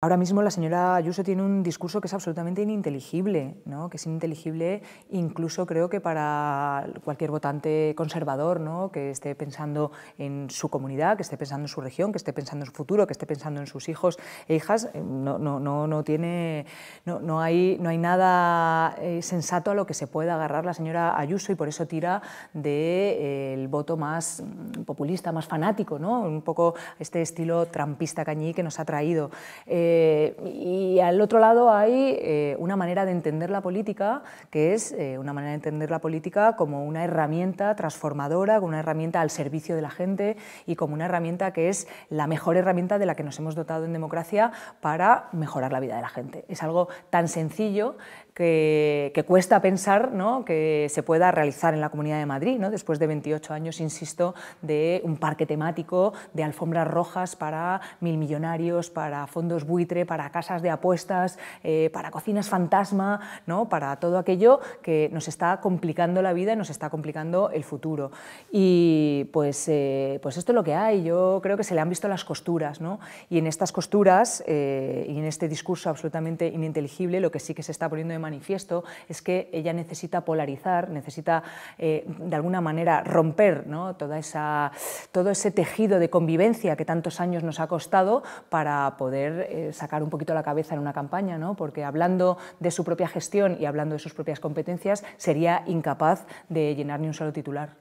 Ahora mismo la señora Ayuso tiene un discurso que es absolutamente ininteligible, ¿no? que es ininteligible incluso creo que para cualquier votante conservador ¿no? que esté pensando en su comunidad, que esté pensando en su región, que esté pensando en su futuro, que esté pensando en sus hijos e hijas, eh, no, no, no, no tiene, no, no, hay, no hay nada eh, sensato a lo que se pueda agarrar la señora Ayuso y por eso tira del voto más populista, más fanático, ¿no? un poco este estilo trampista cañí que nos ha traído. Eh, eh, y al otro lado hay eh, una manera de entender la política, que es eh, una manera de entender la política como una herramienta transformadora, como una herramienta al servicio de la gente y como una herramienta que es la mejor herramienta de la que nos hemos dotado en democracia para mejorar la vida de la gente. Es algo tan sencillo que, cuesta pensar que se pueda realizar en la Comunidad de Madrid, después de 28 años, insisto, de un parque temático, de alfombras rojas para mil millonarios, para fondos buitre, para casas de apuestas eh, para cocinas fantasma, ¿no? para todo aquello que nos está complicando la vida y nos está complicando el futuro. Y pues, eh, pues esto es lo que hay, yo creo que se le han visto las costuras, ¿no? y en estas costuras eh, y en este discurso absolutamente ininteligible lo que sí que se está poniendo de manifiesto es que ella necesita polarizar, necesita de alguna manera romper ¿no? Toda esa, todo ese tejido de convivencia que tantos años nos ha costado para poder sacar un poquito la cabeza en una una campaña, ¿no? porque hablando de su propia gestión y hablando de sus propias competencias sería incapaz de llenar ni un solo titular.